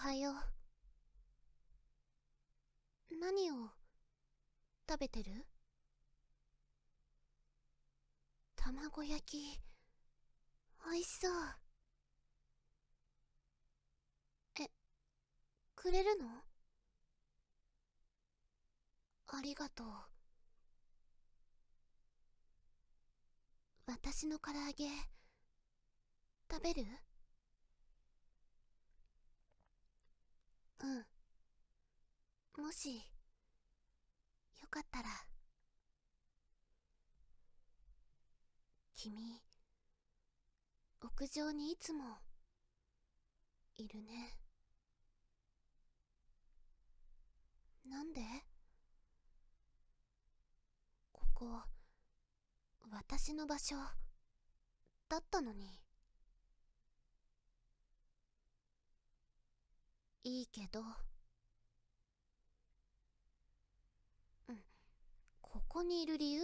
はよう何を食べてる卵焼きおいしそうえくれるのありがとう私の唐揚げ食べるうんもしよかったら君屋上にいつもいるねなんでここ私の場所だったのにいいけどうんここにいる理由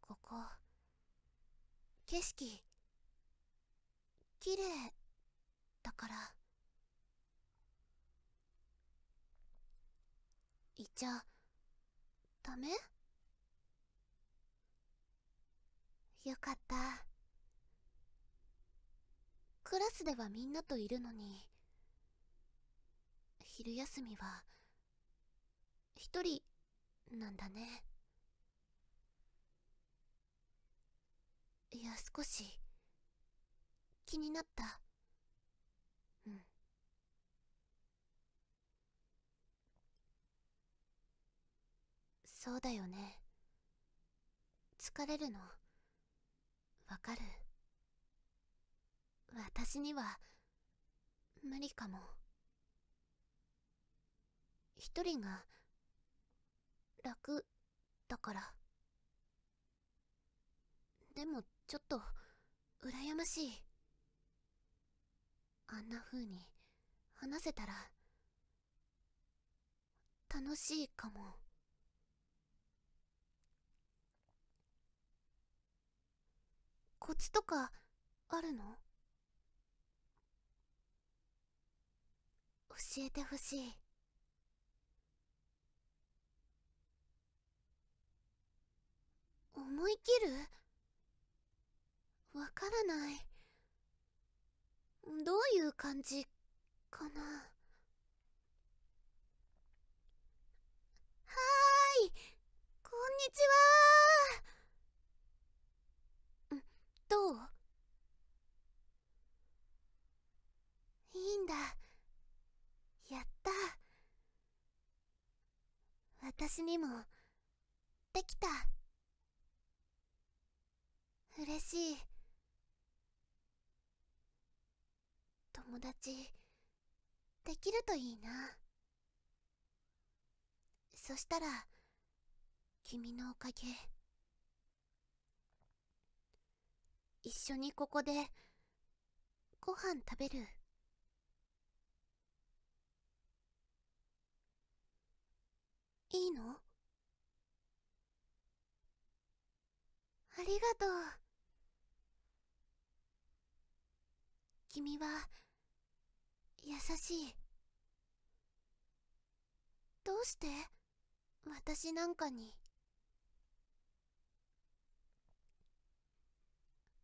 ここ景色綺麗だからいちゃダメよかったクラスではみんなといるのに昼休みは一人なんだねいや少し気になったうんそうだよね疲れるのわかる私には無理かも一人が楽だからでもちょっと羨ましいあんな風に話せたら楽しいかもコツとかあるの教えてほしい思い切るわからないどういう感じかなはーいこんにちはどういいんだ私にもできた嬉しい友達できるといいなそしたら君のおかげ一緒にここでご飯食べるいいのありがとう君は優しいどうして私なんかに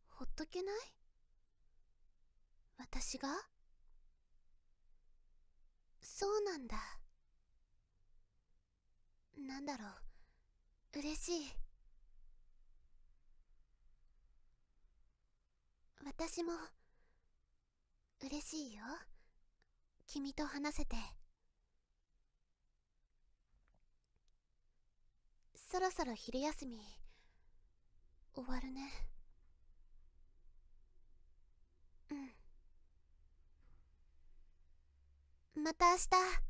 ほっとけない私がそうなんだなんだろう嬉しい私も嬉しいよ君と話せてそろそろ昼休み終わるねうんまた明日